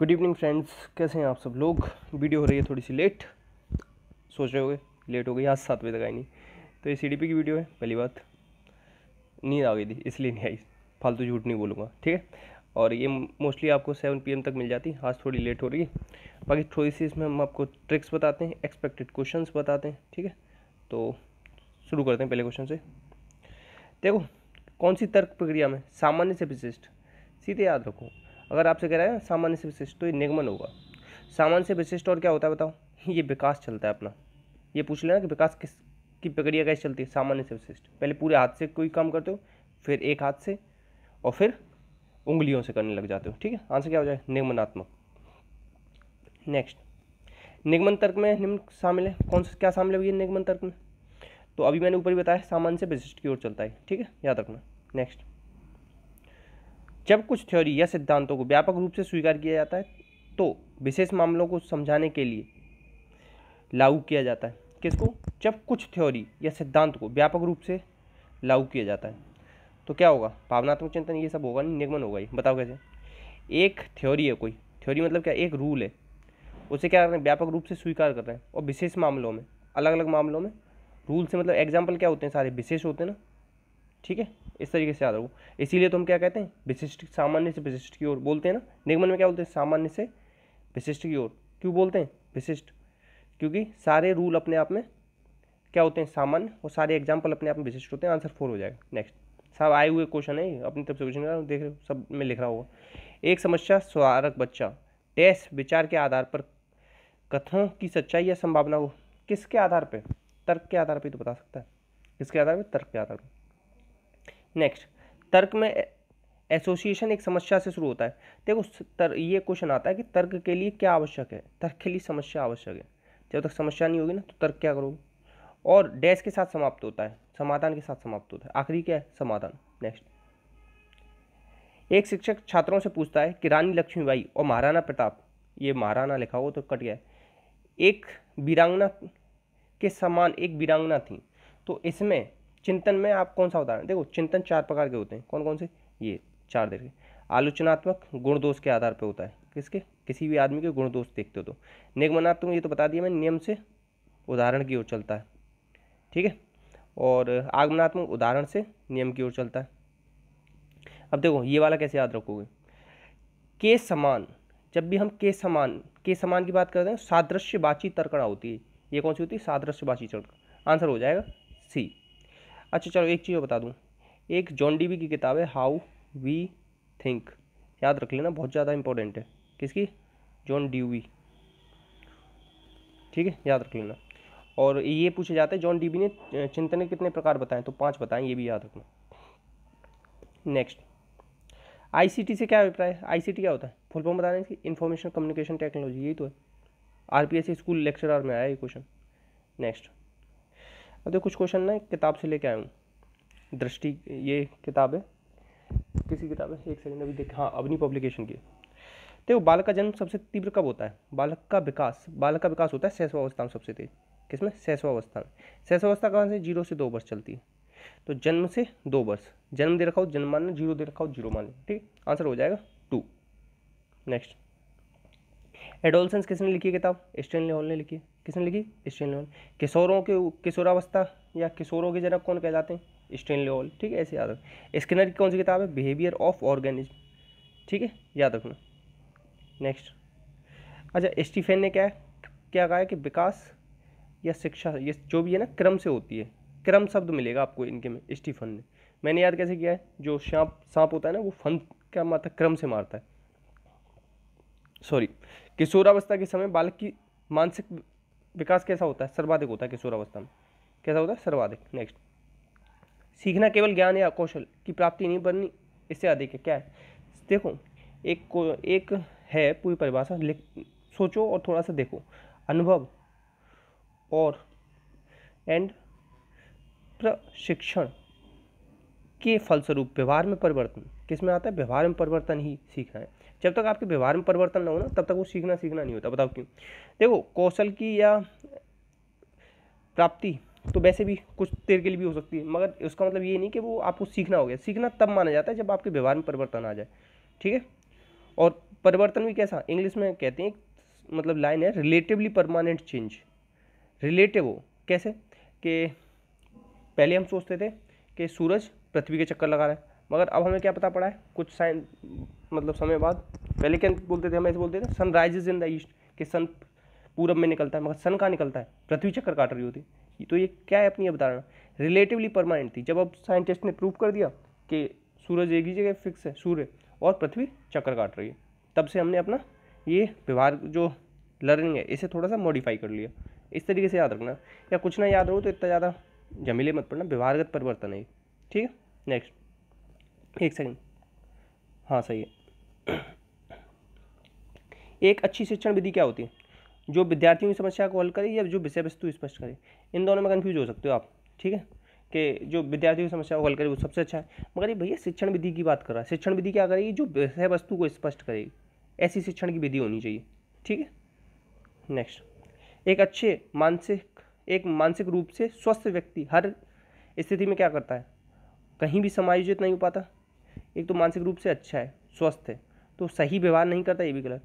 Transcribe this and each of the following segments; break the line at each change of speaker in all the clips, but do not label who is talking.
good evening friends कैसे हैं आप सब लोग वीडियो हो रही है थोड़ी सी लेट सोच रहे हो लेट हो गई आज सात बजे तक आई नहीं तो ये सी की वीडियो है पहली बात नींद आ गई थी इसलिए नहीं आई फालतू झूठ नहीं बोलूँगा ठीक है और ये मोस्टली आपको सेवन पी तक मिल जाती आज थोड़ी लेट हो रही है बाकी थोड़ी सी इसमें हम आपको ट्रिक्स बताते हैं एक्सपेक्टेड क्वेश्चन बताते हैं ठीक है तो शुरू करते हैं पहले क्वेश्चन से देखो कौन सी तर्क प्रक्रिया में सामान्य से विशिष्ट सीधे याद रखो अगर आपसे कह रहा है सामान्य से विशिष्ट तो ये निगमन होगा सामान्य से विशिष्ट और क्या होता है बताओ ये विकास चलता है अपना ये पूछ लेना कि विकास किस की प्रक्रिया कैसे चलती है सामान्य से विशिष्ट पहले पूरे हाथ से कोई काम करते हो फिर एक हाथ से और फिर उंगलियों से करने लग जाते हो ठीक है आंसर क्या हो जाए निगमनात्मक नेक्स्ट निगमन तर्क में निम्न शामिल है कौन सा क्या शामिल है ये निगमन तर्क में तो अभी मैंने ऊपर ही बताया सामान्य से विशिष्ट की ओर चलता है ठीक है याद रखना नेक्स्ट जब कुछ थ्योरी या सिद्धांतों को व्यापक रूप से स्वीकार किया जाता है तो विशेष मामलों को समझाने के लिए लागू किया जाता है किसको जब कुछ थ्योरी या सिद्धांत को व्यापक रूप से लागू किया जाता है तो क्या होगा भावनात्मक चिंतन ये सब होगा नहीं निगमन होगा ये बताओ कैसे एक थ्योरी है कोई थ्योरी मतलब क्या एक रूल है उसे क्या कर रहे हैं व्यापक रूप से स्वीकार कर रहे हैं और विशेष मामलों में अलग अलग मामलों में रूल से मतलब एग्जाम्पल क्या होते हैं सारे विशेष होते हैं ना ठीक है इस तरीके से याद रखो इसीलिए तो हम क्या कहते हैं विशिष्ट सामान्य से विशिष्ट की ओर बोलते हैं ना निगमन में क्या बोलते हैं सामान्य से विशिष्ट की ओर क्यों बोलते हैं विशिष्ट क्योंकि सारे रूल अपने आप में क्या होते हैं सामान्य और सारे एग्जाम्पल अपने आप में विशिष्ट होते हैं आंसर फोर हो जाएगा नेक्स्ट साहब आए हुए क्वेश्चन है अपनी तरफ से क्वेश्चन देख रहे हो सब में लिख रहा होगा एक समस्या स्वारक बच्चा टेस्ट विचार के आधार पर कथनों की सच्चाई या संभावना हो किसके आधार पर तर्क के आधार पर तो बता सकता है किसके आधार पर तर्क के आधार पर नेक्स्ट तर्क में एसोसिएशन एक समस्या से शुरू होता है देखो तर ये क्वेश्चन आता है कि तर्क के लिए क्या आवश्यक है तर्क के लिए समस्या आवश्यक है जब तक समस्या नहीं होगी ना तो तर्क क्या करोगे और डैश के साथ समाप्त होता है समाधान के साथ समाप्त होता है आखिरी क्या है समाधान नेक्स्ट एक शिक्षक छात्रों से पूछता है कि रानी लक्ष्मीबाई और महाराणा प्रताप ये महाराणा लिखा हो तो कट गया है एक वीरांगना के समान एक वीरांगना थी तो इसमें चिंतन में आप कौन सा उदाहरण देखो चिंतन चार प्रकार के होते हैं कौन कौन से ये चार देखिए आलोचनात्मक गुण दोष के आधार पर होता है किसके किसी भी आदमी के गुण दोष देखते हो तो निगमनात्मक ये तो बता दिया मैं नियम से उदाहरण की ओर चलता है ठीक है और आगमनात्मक उदाहरण से नियम की ओर चलता है अब देखो ये वाला कैसे याद रखोगे के समान जब भी हम के समान के समान की बात करते हैं सादृश्य बाची तर्कणा होती है ये कौन सी होती है सादृश्य बाची तर्क आंसर हो जाएगा सी अच्छा चलो एक चीज़ बता दूँ एक जॉन डीवी की किताब है हाउ वी थिंक याद रख लेना बहुत ज़्यादा इंपॉर्टेंट है किसकी जॉन ड्यूवी ठीक है याद रख लेना और ये पूछे जाते हैं जॉन डीबी ने चिंतन के कितने प्रकार बताएं तो पांच बताएं ये भी याद रखना नेक्स्ट आईसीटी से क्या अभिप्राय है आईसीटी क्या होता है फुल फॉर्म बता रहे हैं इसकी इन्फॉर्मेशन कम्युनिकेशन टेक्नोलॉजी यही तो है आरपीएससी स्कूल लेक्चरर में आया ये क्वेश्चन नेक्स्ट अब देखो कुछ क्वेश्चन ना किताब से लेके आया हूँ दृष्टि ये किताब है किसी किताब है एक सेकंड अभी देख हाँ अवनी पब्लिकेशन की देखो बालक का जन्म सबसे तीव्र कब होता है बालक का विकास बालक का विकास होता है शैशवावस्था में सबसे तेज किसमें शैशवावस्था में शैशवावस्था कहाँ से जीरो से दो वर्ष चलती है तो जन्म से दो वर्ष जन्म दे रखा हो जन्म लो जीरो दे रखा हो जीरो लो ठीक आंसर हो जाएगा टू नेक्स्ट एडोलसेंस किसने लिखी किताब स्टेन हॉल ने लिखी किसने लिखी स्टेन हॉल किशोरों के किशोरावस्था या किशोरों के जनक कौन कहलाते हैं स्टेन हॉल ठीक है ऐसे याद रखें स्किनर की कौन सी किताब है बिहेवियर ऑफ ऑर्गेनिज्म ठीक है याद रखना नेक्स्ट अच्छा स्टीफेन ने क्या क्या कहा है कि विकास या शिक्षा ये जो भी है ना क्रम से होती है क्रम शब्द मिलेगा आपको इनके में स्टीफन ने मैंने याद कैसे किया है जो सांप सांप होता है ना वो फन क्या मारता मतलब है क्रम से मारता है सॉरी किशोरावस्था के समय बालक की मानसिक विकास कैसा होता है सर्वाधिक होता है किशोरावस्था में कैसा होता है सर्वाधिक नेक्स्ट सीखना केवल ज्ञान या कौशल की प्राप्ति नहीं बननी इससे अधिक है क्या है देखो एक को एक है पूरी परिभाषा लिख सोचो और थोड़ा सा देखो अनुभव और एंड प्रशिक्षण के फलस्वरूप व्यवहार में परिवर्तन किस में आता है व्यवहार में परिवर्तन ही सीखना है जब तक आपके व्यवहार में परिवर्तन ना हो ना तब तक वो सीखना सीखना नहीं होता बताओ क्यों देखो कौशल की या प्राप्ति तो वैसे भी कुछ देर के लिए भी हो सकती है मगर उसका मतलब ये नहीं कि वो आपको सीखना हो गया सीखना तब माना जाता है जब आपके व्यवहार में परिवर्तन आ जाए ठीक है और परिवर्तन भी कैसा इंग्लिश में कहते हैं मतलब लाइन है रिलेटिवली परमानेंट चेंज रिलेटिव हो कैसे कि पहले हम सोचते थे कि सूरज पृथ्वी के चक्कर लगा रहा है मगर अब हमें क्या पता पड़ा है कुछ साइन मतलब समय बाद पहले क्या बोलते थे हम ऐसे बोलते थे sun rises in the east कि सन पूरब में निकलता है मगर सन कहाँ निकलता है पृथ्वी चक्कर काट रही होती है तो ये क्या है अपनी अवधारणा रिलेटिवली परमानेंट थी जब अब साइंटिस्ट ने प्रूव कर दिया कि सूरज एक ही जगह फिक्स है सूर्य और पृथ्वी चक्कर काट रही है तब से हमने अपना ये व्यवहार जो लर्निंग है इसे थोड़ा सा मॉडिफाई कर लिया इस तरीके से याद रखना या कुछ ना याद रहो तो इतना ज़्यादा जमीले मत पड़ना व्यवहारगत परिवर्तन है ठीक है नेक्स्ट एक सेकंड हाँ सही है एक अच्छी शिक्षण विधि क्या होती है जो विद्यार्थियों की समस्या को हल करे या जो विषय वस्तु स्पष्ट करे इन दोनों में कन्फ्यूज हो सकते हो आप ठीक है कि जो विद्यार्थियों की समस्या को हल करे वो सबसे अच्छा है मगर ये भैया शिक्षण विधि की बात कर रहा है शिक्षण विधि क्या करेगी जो विषय वस्तु को स्पष्ट करेगी ऐसी शिक्षण की विधि होनी चाहिए ठीक है नेक्स्ट एक अच्छे मानसिक एक मानसिक रूप से स्वस्थ व्यक्ति हर स्थिति में क्या करता है कहीं भी समायोजित नहीं हो पाता एक तो मानसिक रूप से अच्छा है स्वस्थ है तो सही व्यवहार नहीं करता ये भी गलत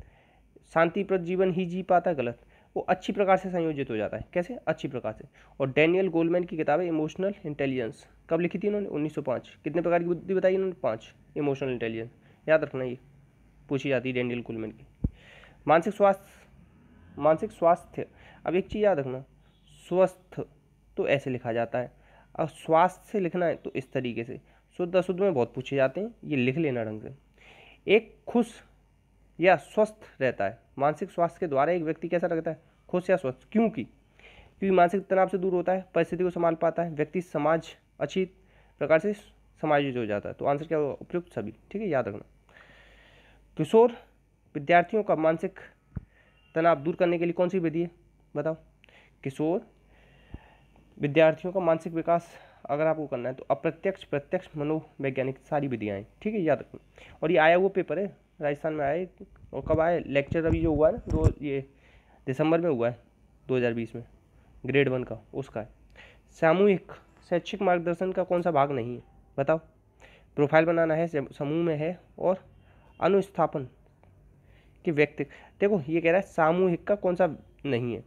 शांतिप्रद जीवन ही जी पाता गलत वो अच्छी प्रकार से संयोजित हो जाता है कैसे अच्छी प्रकार से और डैनियल गोलमैन की किताब है इमोशनल इंटेलिजेंस कब लिखी थी इन्होंने 1905 कितने प्रकार की बुद्धि बताई इन्होंने पाँच इमोशनल इंटेलिजेंस याद रखना ये पूछी जाती है डैनियल गोलमैन की मानसिक स्वास्थ्य मानसिक स्वास्थ्य अब एक चीज़ याद रखना स्वस्थ तो ऐसे लिखा जाता है अब स्वास्थ्य से लिखना है तो इस तरीके से शुद्ध अशुद्ध में बहुत पूछे जाते हैं ये लिख लेना ढंग से एक खुश या स्वस्थ रहता है मानसिक स्वास्थ्य के द्वारा एक व्यक्ति कैसा लगता है खुश या स्वस्थ क्योंकि क्योंकि मानसिक तनाव से दूर होता है परिस्थिति को संभाल पाता है व्यक्ति समाज अच्छी प्रकार से समायोजित हो जाता है तो आंसर क्या होगा उपयुक्त सभी ठीक है याद रखना किशोर विद्यार्थियों का मानसिक तनाव दूर करने के लिए कौन सी विधि है बताओ किशोर विद्यार्थियों का मानसिक विकास अगर आपको करना है तो अप्रत्यक्ष प्रत्यक्ष मनोवैज्ञानिक सारी विधियाँ हैं ठीक है याद रखना और ये आया हुआ पेपर है राजस्थान में आए और कब आए लेक्चर अभी जो हुआ है ना दो ये दिसंबर में हुआ है 2020 में ग्रेड वन का उसका है सामूहिक शैक्षिक मार्गदर्शन का कौन सा भाग नहीं है बताओ प्रोफाइल बनाना है समूह में है और अनुस्थापन के व्यक्ति देखो ये कह रहा है सामूहिक का कौन सा नहीं है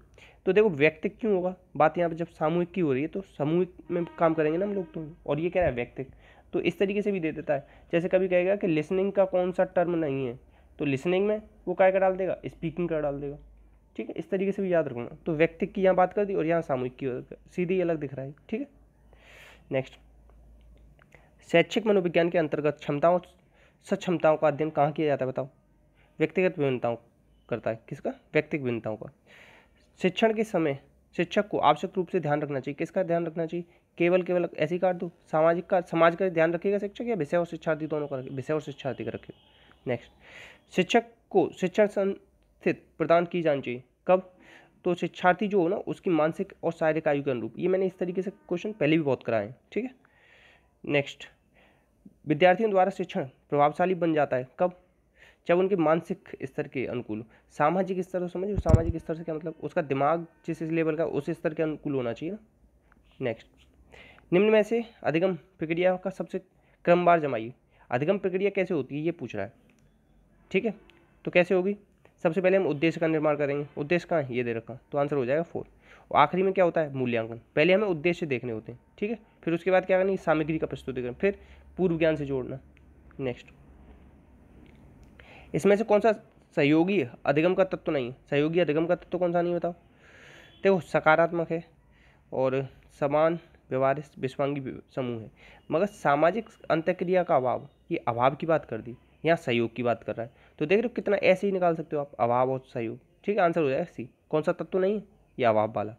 तो देखो व्यक्तिक क्यों होगा बात यहाँ पर जब सामूहिक की हो रही है तो सामूहिक में काम करेंगे ना हम लोग तो और ये कह रहा है व्यक्तिक तो इस तरीके से भी दे देता है जैसे कभी कहेगा कि लिसनिंग का कौन सा टर्म नहीं है तो लिसनिंग में वो काय का डाल देगा स्पीकिंग का डाल देगा ठीक है इस तरीके से भी याद रखूँगा तो व्यक्तिक की यहाँ बात कर दी और यहाँ सामूहिक की सीधे अलग दिख रहा है ठीक है नेक्स्ट शैक्षिक मनोविज्ञान के अंतर्गत क्षमताओं सक्षमताओं का अध्ययन कहाँ किया जाता है बताओ व्यक्तिगत विभिन्नताओं करता है किसका व्यक्तिगत विभिन्नताओं का शिक्षण के समय शिक्षक को आवश्यक रूप से ध्यान रखना चाहिए किसका ध्यान रखना चाहिए केवल केवल ऐसी काट दो सामाजिक का समाज का ध्यान रखेगा शिक्षक या विषय और शिक्षार्थी दोनों का विषय और शिक्षार्थी का रखेगा नेक्स्ट शिक्षक को शिक्षण संस्थित प्रदान की जानी चाहिए कब तो शिक्षार्थी जो हो ना उसकी मानसिक और शारीरिक आयु के अनुरूप ये मैंने इस तरीके से क्वेश्चन पहले भी बहुत कराए हैं ठीक है नेक्स्ट विद्यार्थियों द्वारा शिक्षण प्रभावशाली बन जाता है कब चाहे उनके मानसिक स्तर के अनुकूल सामाजिक स्तर हो समझ सामाजिक स्तर से क्या मतलब उसका दिमाग जिस लेवल का उस स्तर के अनुकूल होना चाहिए ना नेक्स्ट निम्न में से अधिगम प्रक्रिया का सबसे क्रमवार जमाइए अधिगम प्रक्रिया कैसे होती है ये पूछ रहा है ठीक है तो कैसे होगी सबसे पहले हम उद्देश्य का निर्माण करेंगे उद्देश्य कहाँ ये दे रखा तो आंसर हो जाएगा फोर और आखिरी में क्या होता है मूल्यांकन पहले हमें उद्देश्य देखने होते हैं ठीक है फिर उसके बाद क्या करनी सामग्री का प्रस्तुतिकरण फिर पूर्व ज्ञान से जोड़ना नेक्स्ट इसमें से कौन सा सहयोगी अधिगम का तत्व नहीं सहयोगी अधिगम का तत्व कौन सा नहीं बताओ देखो सकारात्मक है और समान व्यवहार विश्वांगी समूह है मगर सामाजिक अंत्यक्रिया का अभाव ये अभाव की बात कर दी यहाँ सहयोग की बात कर रहा है तो देख रहे हो कितना ऐसे ही निकाल सकते हो आप अभाव और सहयोग ठीक है आंसर हो जाएगा सी कौन सा तत्व नहीं है ये अभाव वाला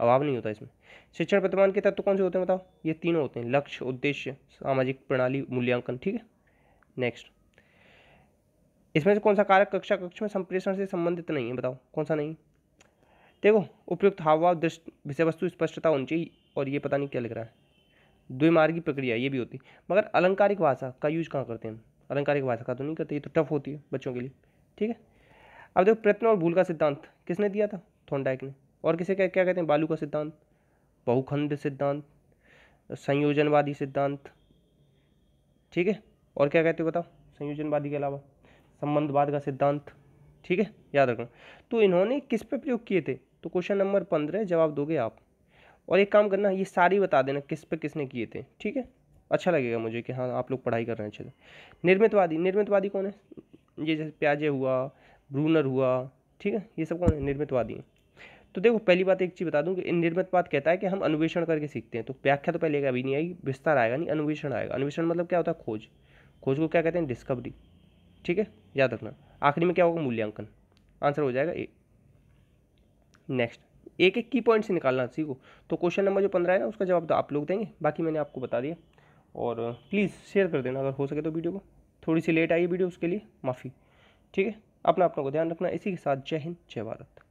अभाव नहीं होता इसमें शिक्षण प्रतिमान के तत्व कौन से होते हैं बताओ ये तीनों होते हैं लक्ष्य उद्देश्य सामाजिक प्रणाली मूल्यांकन ठीक है नेक्स्ट इसमें से कौन सा कारक कक्षा कक्ष में संप्रेषण से संबंधित नहीं है बताओ कौन सा नहीं देखो उपयुक्त हावभाव दृष्ट विषय वस्तु स्पष्टता ऊंची और ये पता नहीं क्या लग रहा है द्विमार्गी प्रक्रिया ये भी होती मगर अलंकारिक भाषा का यूज कहाँ करते हैं अलंकारिक भाषा का तो नहीं करते ये तो टफ होती है बच्चों के लिए ठीक है अब देखो प्रयत्न और भूल का सिद्धांत किसने दिया था थोंडाइक ने और किसे क्या क्या कहते हैं बालू का सिद्धांत बहुखंड सिद्धांत संयोजनवादी सिद्धांत ठीक है और क्या कहते हो बताओ संयोजनवादी के अलावा संबंधवाद का सिद्धांत ठीक है याद रखना तो इन्होंने किस पे प्रयोग किए थे तो क्वेश्चन नंबर पंद्रह जवाब दोगे आप और एक काम करना ये सारी बता देना किस पे किसने किए थे ठीक है अच्छा लगेगा मुझे कि हाँ आप लोग पढ़ाई कर रहे हैं अच्छे निर्मितवादी निर्मितवादी कौन है ये जैसे प्याजे हुआ ब्रूनर हुआ ठीक है ये सब कौन है निर्मितवादी तो देखो पहली बात एक चीज़ बता दूं कि निर्मितवाद कहता है कि हम अन्वेषण करके सीखते हैं तो व्याख्या तो पहले अभी नहीं आएगी विस्तार आएगा नहीं अन्वेषण आएगा अन्वेषण मतलब क्या होता है खोज खोज को क्या कहते हैं डिस्कवरी ठीक है याद रखना आखिरी में क्या होगा मूल्यांकन आंसर हो जाएगा ए नेक्स्ट एक एक की पॉइंट से निकालना सीखो तो क्वेश्चन नंबर जो पंद्रह है ना उसका जवाब तो आप लोग देंगे बाकी मैंने आपको बता दिया और प्लीज़ शेयर कर देना अगर हो सके तो वीडियो को थोड़ी सी लेट आई वीडियो उसके लिए माफ़ी ठीक है अपना अपना को ध्यान रखना इसी के साथ जय हिंद जय भारत